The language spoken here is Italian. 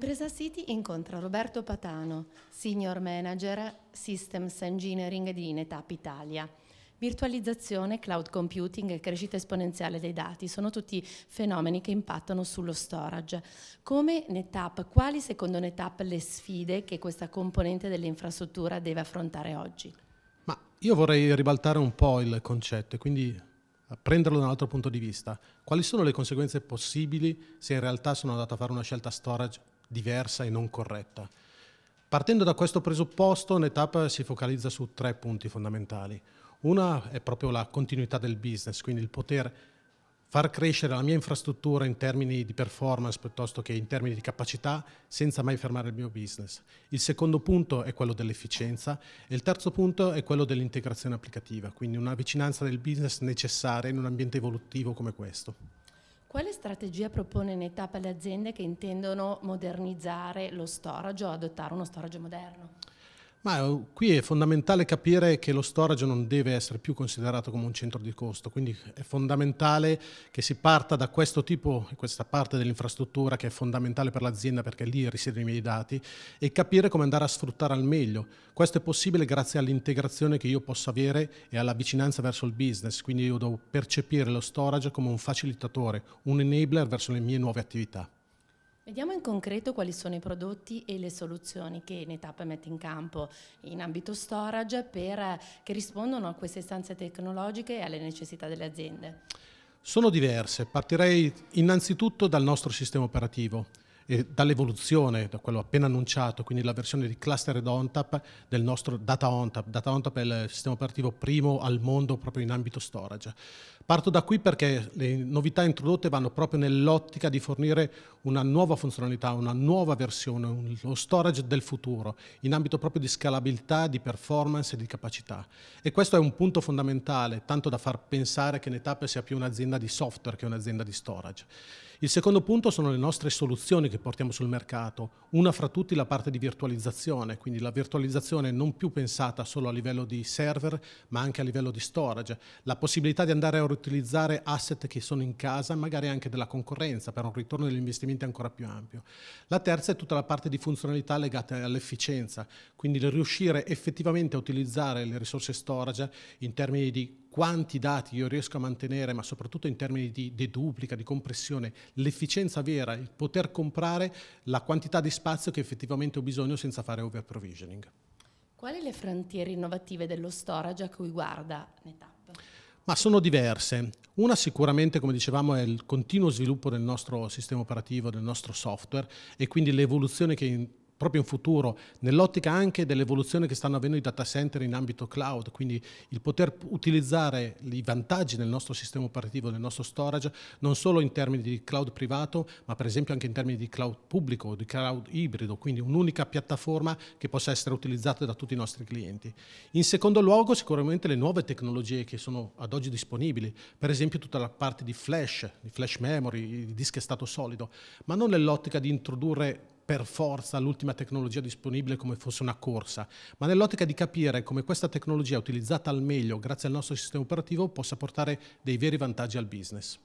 Impresa City incontra Roberto Patano, Senior Manager Systems Engineering di NetApp Italia. Virtualizzazione, cloud computing e crescita esponenziale dei dati sono tutti fenomeni che impattano sullo storage. Come NetApp, quali secondo NetApp le sfide che questa componente dell'infrastruttura deve affrontare oggi? Ma io vorrei ribaltare un po' il concetto e quindi prenderlo da un altro punto di vista. Quali sono le conseguenze possibili se in realtà sono andato a fare una scelta storage diversa e non corretta. Partendo da questo presupposto, NetApp si focalizza su tre punti fondamentali. Una è proprio la continuità del business, quindi il poter far crescere la mia infrastruttura in termini di performance piuttosto che in termini di capacità senza mai fermare il mio business. Il secondo punto è quello dell'efficienza e il terzo punto è quello dell'integrazione applicativa, quindi una vicinanza del business necessaria in un ambiente evolutivo come questo. Quale strategia propone per le aziende che intendono modernizzare lo storage o adottare uno storage moderno? Ma eh, qui è fondamentale capire che lo storage non deve essere più considerato come un centro di costo, quindi è fondamentale che si parta da questo tipo, questa parte dell'infrastruttura che è fondamentale per l'azienda perché lì risiedono i miei dati e capire come andare a sfruttare al meglio. Questo è possibile grazie all'integrazione che io posso avere e alla vicinanza verso il business, quindi io devo percepire lo storage come un facilitatore, un enabler verso le mie nuove attività. Vediamo in concreto quali sono i prodotti e le soluzioni che NetApp mette in campo in ambito storage per, che rispondono a queste istanze tecnologiche e alle necessità delle aziende. Sono diverse, partirei innanzitutto dal nostro sistema operativo eh, dall'evoluzione, da quello appena annunciato, quindi la versione di cluster ed ONTAP del nostro data ONTAP. Data ONTAP è il sistema operativo primo al mondo proprio in ambito storage. Parto da qui perché le novità introdotte vanno proprio nell'ottica di fornire una nuova funzionalità, una nuova versione, lo storage del futuro, in ambito proprio di scalabilità, di performance e di capacità. E questo è un punto fondamentale, tanto da far pensare che NetApp sia più un'azienda di software che un'azienda di storage. Il secondo punto sono le nostre soluzioni che che portiamo sul mercato, una fra tutti la parte di virtualizzazione, quindi la virtualizzazione non più pensata solo a livello di server ma anche a livello di storage, la possibilità di andare a riutilizzare asset che sono in casa, magari anche della concorrenza per un ritorno degli investimenti ancora più ampio. La terza è tutta la parte di funzionalità legata all'efficienza, quindi riuscire effettivamente a utilizzare le risorse storage in termini di quanti dati io riesco a mantenere, ma soprattutto in termini di deduplica, di compressione, l'efficienza vera, il poter comprare la quantità di spazio che effettivamente ho bisogno senza fare over provisioning. Quali le frontiere innovative dello storage a cui guarda NetApp? Ma sono diverse. Una sicuramente, come dicevamo, è il continuo sviluppo del nostro sistema operativo, del nostro software e quindi l'evoluzione che proprio in futuro, nell'ottica anche dell'evoluzione che stanno avendo i data center in ambito cloud, quindi il poter utilizzare i vantaggi del nostro sistema operativo, del nostro storage, non solo in termini di cloud privato, ma per esempio anche in termini di cloud pubblico, di cloud ibrido, quindi un'unica piattaforma che possa essere utilizzata da tutti i nostri clienti. In secondo luogo sicuramente le nuove tecnologie che sono ad oggi disponibili, per esempio tutta la parte di flash, di flash memory, di dischetto stato solido, ma non nell'ottica di introdurre per forza l'ultima tecnologia disponibile come fosse una corsa, ma nell'ottica di capire come questa tecnologia utilizzata al meglio grazie al nostro sistema operativo possa portare dei veri vantaggi al business.